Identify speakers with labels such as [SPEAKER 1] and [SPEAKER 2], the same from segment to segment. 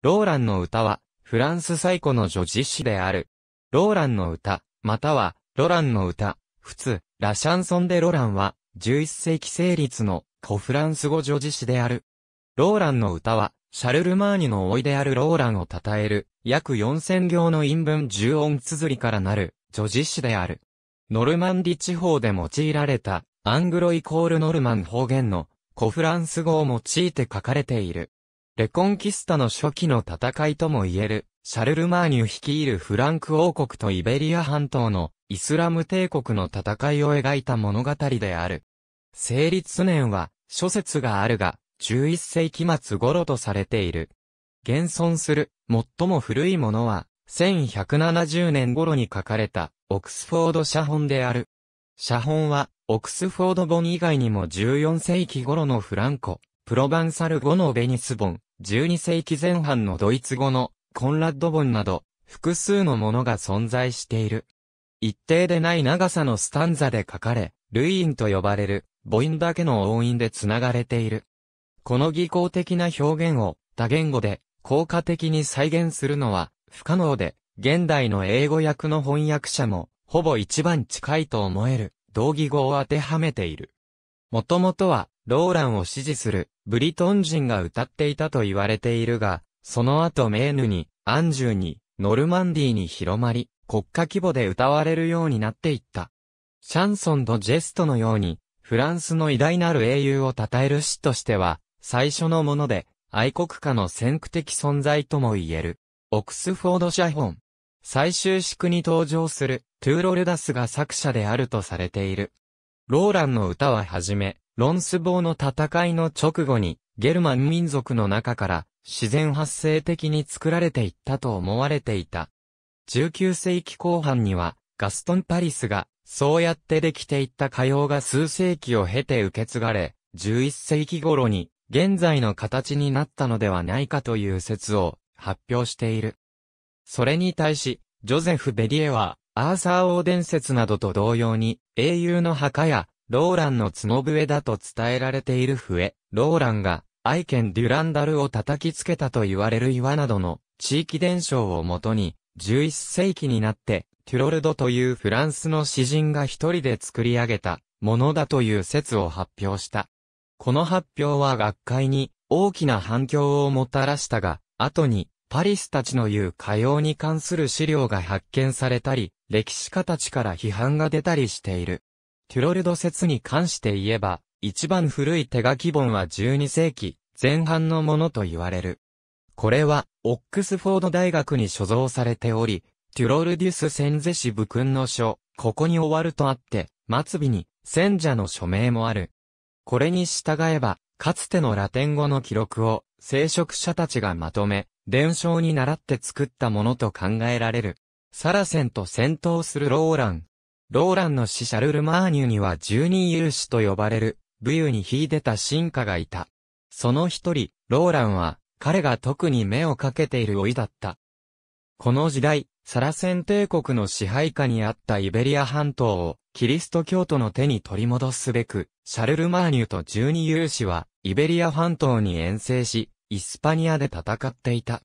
[SPEAKER 1] ローランの歌は、フランス最古の女事詩である。ローランの歌、または、ロランの歌、普通、ラシャンソンでロランは、11世紀成立の古フランス語女事詩である。ローランの歌は、シャルルマーニの老いであるローランを称える、約4000行の陰文10音綴りからなる、女事詩である。ノルマンディ地方で用いられた、アングロイコールノルマン方言の、古フランス語を用いて書かれている。レコンキスタの初期の戦いとも言える、シャルルマーニュ率いるフランク王国とイベリア半島のイスラム帝国の戦いを描いた物語である。成立年は諸説があるが、11世紀末頃とされている。現存する最も古いものは、1170年頃に書かれたオクスフォード写本である。写本は、オクスフォード本以外にも14世紀頃のフランコ、プロバンサル語のベニス本、12世紀前半のドイツ語のコンラッド本など、複数のものが存在している。一定でない長さのスタンザで書かれ、ルインと呼ばれる母音だけの音韻で繋がれている。この技巧的な表現を多言語で効果的に再現するのは不可能で、現代の英語訳の翻訳者もほぼ一番近いと思える同義語を当てはめている。もともとはローランを支持するブリトン人が歌っていたと言われているが、その後メーヌに、アンジュに、ノルマンディに広まり、国家規模で歌われるようになっていった。シャンソンとジェストのように、フランスの偉大なる英雄を称える詩としては、最初のもので、愛国家の先駆的存在とも言える。オックスフォード写本。最終宿に登場する、トゥーロルダスが作者であるとされている。ローランの歌ははじめ、ロンスボの戦いの直後に、ゲルマン民族の中から、自然発生的に作られていったと思われていた。19世紀後半には、ガストン・パリスが、そうやってできていった歌謡が数世紀を経て受け継がれ、11世紀頃に、現在の形になったのではないかという説を発表している。それに対し、ジョゼフ・ベリエは、アーサー王伝説などと同様に、英雄の墓やローランの角笛だと伝えられている笛、ローランが、愛犬デュランダルを叩きつけたと言われる岩などの地域伝承をもとに、11世紀になって、テュロルドというフランスの詩人が一人で作り上げたものだという説を発表した。この発表は学会に大きな反響をもたらしたが、後にパリスたちの言う歌謡に関する資料が発見されたり、歴史家たちから批判が出たりしている。テュロルド説に関して言えば、一番古い手書き本は12世紀前半のものと言われる。これは、オックスフォード大学に所蔵されており、テュロルデュス・センゼシ部君の書、ここに終わるとあって、末尾に、戦者の署名もある。これに従えば、かつてのラテン語の記録を、聖職者たちがまとめ、伝承に倣って作ったものと考えられる。サラセンと戦闘するローラン、ローランの死ャルルマーニュには十二勇士と呼ばれる、武勇に秀でた進化がいた。その一人、ローランは、彼が特に目をかけている老いだった。この時代、サラセン帝国の支配下にあったイベリア半島を、キリスト教徒の手に取り戻すべく、シャルルマーニュと十二勇士は、イベリア半島に遠征し、イスパニアで戦っていた。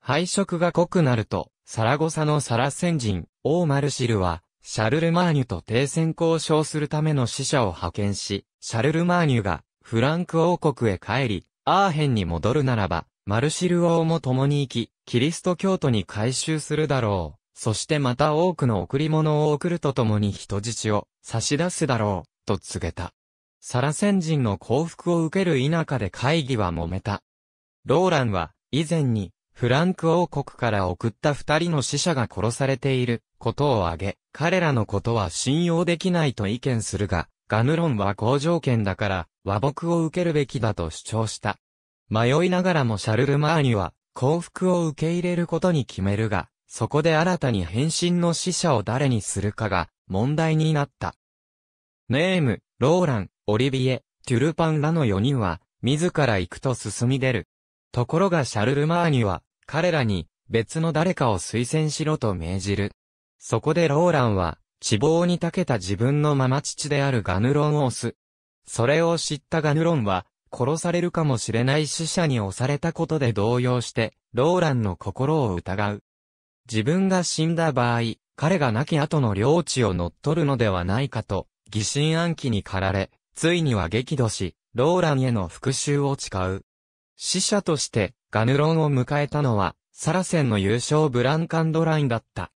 [SPEAKER 1] 敗色が濃くなると、サラゴサのサラセン人、オーマルシルは、シャルルマーニュと停戦交渉するための使者を派遣し、シャルルマーニュがフランク王国へ帰り、アーヘンに戻るならば、マルシル王も共に行き、キリスト教徒に回収するだろう。そしてまた多くの贈り物を贈るとともに人質を差し出すだろう、と告げた。サラセン人の降伏を受ける田舎で会議は揉めた。ローランは、以前に、フランク王国から送った二人の死者が殺されていることを挙げ、彼らのことは信用できないと意見するが、ガヌロンは好条件だから和睦を受けるべきだと主張した。迷いながらもシャルル・マーニは幸福を受け入れることに決めるが、そこで新たに変身の死者を誰にするかが問題になった。ネーム、ローラン、オリビエ、トゥルパンらの4人は、自ら行くと進み出る。ところがシャルルマーニは、彼らに、別の誰かを推薦しろと命じる。そこでローランは、死望に長けた自分のママ父であるガヌロンを押す。それを知ったガヌロンは、殺されるかもしれない死者に押されたことで動揺して、ローランの心を疑う。自分が死んだ場合、彼が亡き後の領地を乗っ取るのではないかと、疑心暗鬼に駆られ、ついには激怒し、ローランへの復讐を誓う。死者として、ガヌロンを迎えたのは、サラセンの優勝ブランカンドラインだった。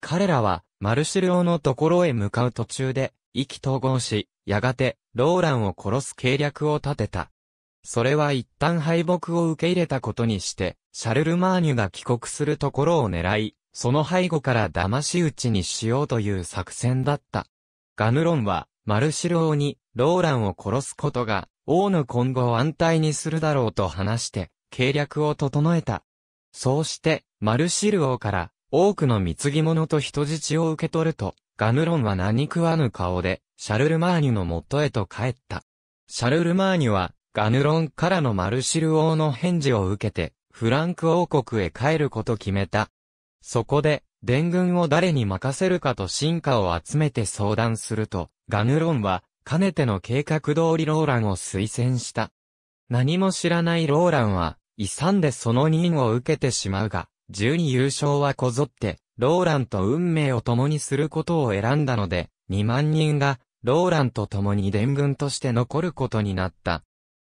[SPEAKER 1] 彼らは、マルシル王のところへ向かう途中で、意気投合し、やがて、ローランを殺す計略を立てた。それは一旦敗北を受け入れたことにして、シャルル・マーニュが帰国するところを狙い、その背後から騙し討ちにしようという作戦だった。ガヌロンは、マルシルロに、ローランを殺すことが、王の今後を安泰にするだろうと話して、計略を整えた。そうして、マルシル王から多くの貢ぎ物と人質を受け取ると、ガヌロンは何食わぬ顔で、シャルルマーニュの元へと帰った。シャルルマーニュは、ガヌロンからのマルシル王の返事を受けて、フランク王国へ帰ること決めた。そこで、伝軍を誰に任せるかと進化を集めて相談すると、ガヌロンは、かねての計画通りローランを推薦した。何も知らないローランは、遺産でその任を受けてしまうが、十二優勝はこぞって、ローランと運命を共にすることを選んだので、二万人が、ローランと共に伝軍として残ることになった。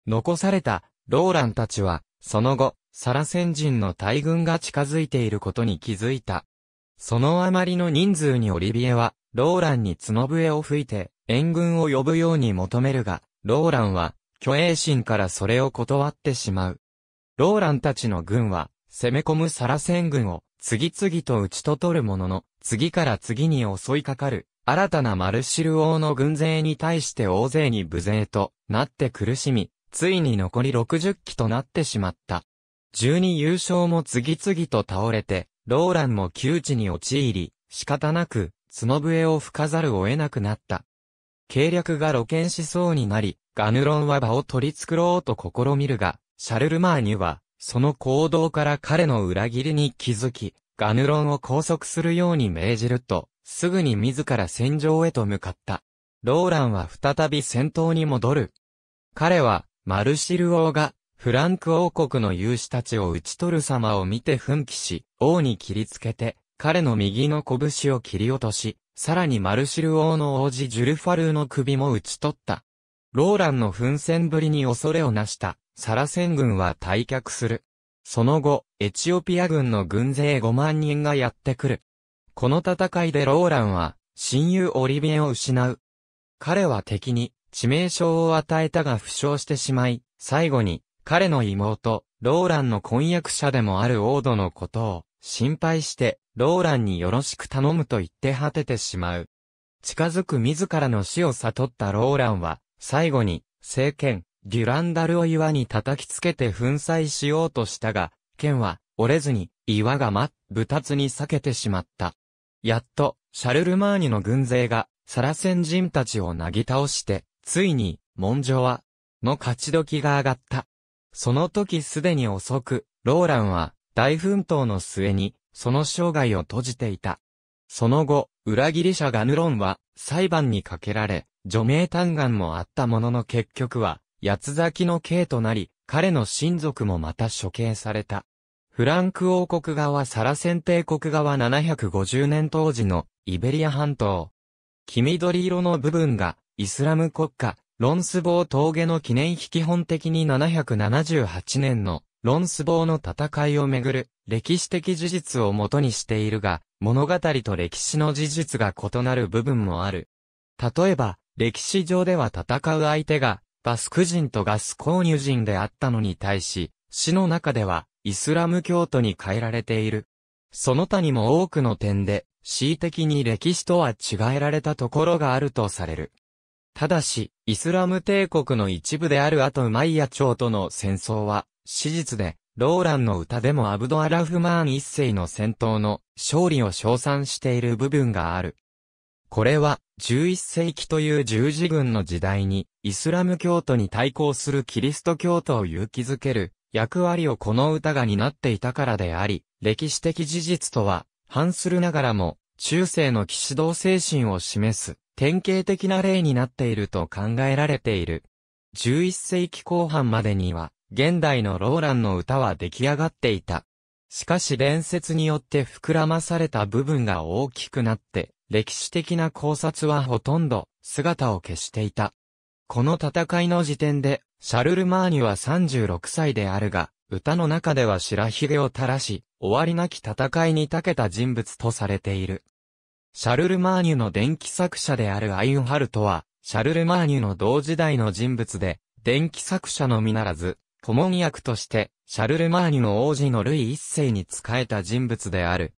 [SPEAKER 1] 残された、ローランたちは、その後、サラセン人の大軍が近づいていることに気づいた。そのあまりの人数にオリビエは、ローランに角笛を吹いて、援軍を呼ぶように求めるが、ローランは、虚栄心からそれを断ってしまう。ローランたちの軍は、攻め込むサラセン軍を、次々と打ちと取るものの、次から次に襲いかかる、新たなマルシル王の軍勢に対して大勢に無勢となって苦しみ、ついに残り60機となってしまった。12優勝も次々と倒れて、ローランも窮地に陥り、仕方なく、角笛を吹かざるを得なくなった。計略が露見しそうになり、ガヌロンは場を取り繕おうと試みるが、シャルルマーニュは、その行動から彼の裏切りに気づき、ガヌロンを拘束するように命じると、すぐに自ら戦場へと向かった。ローランは再び戦闘に戻る。彼は、マルシル王が、フランク王国の勇士たちを討ち取る様を見て奮起し、王に切りつけて、彼の右の拳を切り落とし、さらにマルシル王の王子ジュルファルーの首も討ち取った。ローランの奮戦ぶりに恐れをなしたサラセン軍は退却する。その後、エチオピア軍の軍勢5万人がやってくる。この戦いでローランは、親友オリビエを失う。彼は敵に、致命傷を与えたが負傷してしまい、最後に、彼の妹、ローランの婚約者でもある王ドのことを、心配して、ローランによろしく頼むと言って果ててしまう。近づく自らの死を悟ったローランは、最後に、聖剣、デュランダルを岩に叩きつけて粉砕しようとしたが、剣は、折れずに、岩がま、ぶたつに裂けてしまった。やっと、シャルルマーニの軍勢が、サラセン人たちをなぎ倒して、ついに、文書は、の勝ち時が上がった。その時すでに遅く、ローランは、大奮闘の末に、その生涯を閉じていた。その後、裏切り者ガヌロンは、裁判にかけられ、除名嘆願もあったものの結局は、八つ咲きの刑となり、彼の親族もまた処刑された。フランク王国側サラセン帝国側750年当時のイベリア半島。黄緑色の部分がイスラム国家ロンスボー峠の記念碑基本的に778年のロンスーの戦いをめぐる歴史的事実をもとにしているが、物語と歴史の事実が異なる部分もある。例えば、歴史上では戦う相手が、バスク人とガス購入人であったのに対し、死の中では、イスラム教徒に変えられている。その他にも多くの点で、恣意的に歴史とは違えられたところがあるとされる。ただし、イスラム帝国の一部であるアトウマイヤ朝との戦争は、史実で、ローランの歌でもアブドアラフマーン一世の戦闘の勝利を称賛している部分がある。これは、11世紀という十字軍の時代に、イスラム教徒に対抗するキリスト教徒を勇気づける役割をこの歌が担っていたからであり、歴史的事実とは反するながらも、中世の騎士道精神を示す典型的な例になっていると考えられている。11世紀後半までには、現代のローランの歌は出来上がっていた。しかし伝説によって膨らまされた部分が大きくなって、歴史的な考察はほとんど姿を消していた。この戦いの時点で、シャルル・マーニュは36歳であるが、歌の中では白髭を垂らし、終わりなき戦いに長けた人物とされている。シャルル・マーニュの伝記作者であるアインハルトは、シャルル・マーニュの同時代の人物で、伝記作者のみならず、顧問役として、シャルルマーニュの王子のルイ一世に仕えた人物である。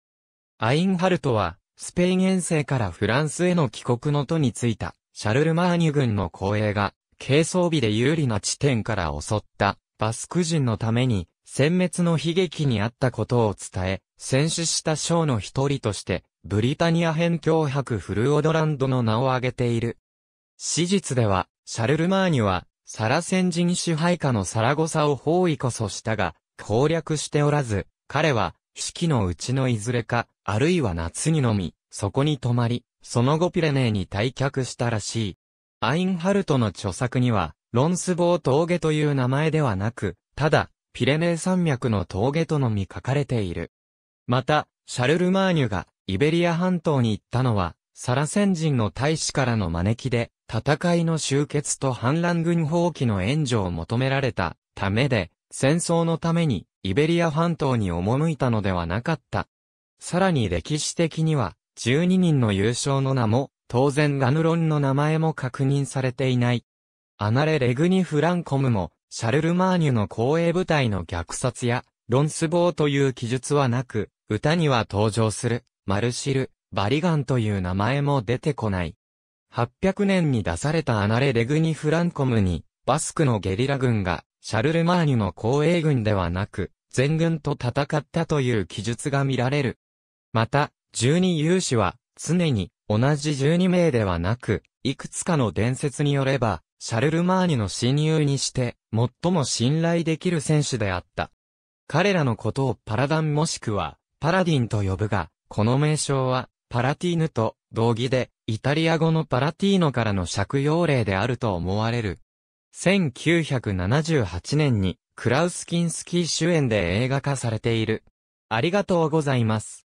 [SPEAKER 1] アインハルトは、スペイン遠征からフランスへの帰国の途についた、シャルルマーニュ軍の後衛が、軽装備で有利な地点から襲った、バスク人のために、殲滅の悲劇にあったことを伝え、戦死した将の一人として、ブリタニア辺境白フルオドランドの名を挙げている。史実では、シャルルマーニュは、サラセン人支配下のサラゴサを包囲こそしたが、攻略しておらず、彼は、四季のうちのいずれか、あるいは夏にのみ、そこに泊まり、その後ピレネーに退却したらしい。アインハルトの著作には、ロンスボー峠という名前ではなく、ただ、ピレネー山脈の峠とのみ書かれている。また、シャルルマーニュがイベリア半島に行ったのは、サラセン人の大使からの招きで、戦いの終結と反乱軍放棄の援助を求められたためで、戦争のためにイベリア半島に赴いたのではなかった。さらに歴史的には、12人の優勝の名も、当然ガヌロンの名前も確認されていない。アナレ・レグニ・フランコムも、シャルル・マーニュの後衛部隊の虐殺や、ロンスボーという記述はなく、歌には登場する、マルシル、バリガンという名前も出てこない。800年に出されたアナレ・レグニ・フランコムに、バスクのゲリラ軍が、シャルルマーニュの後衛軍ではなく、全軍と戦ったという記述が見られる。また、十二勇士は、常に、同じ12名ではなく、いくつかの伝説によれば、シャルルマーニュの親友にして、最も信頼できる選手であった。彼らのことをパラダンもしくは、パラディンと呼ぶが、この名称は、パラティーヌと同義で、イタリア語のパラティーノからの借用例であると思われる。1978年にクラウスキンスキー主演で映画化されている。ありがとうございます。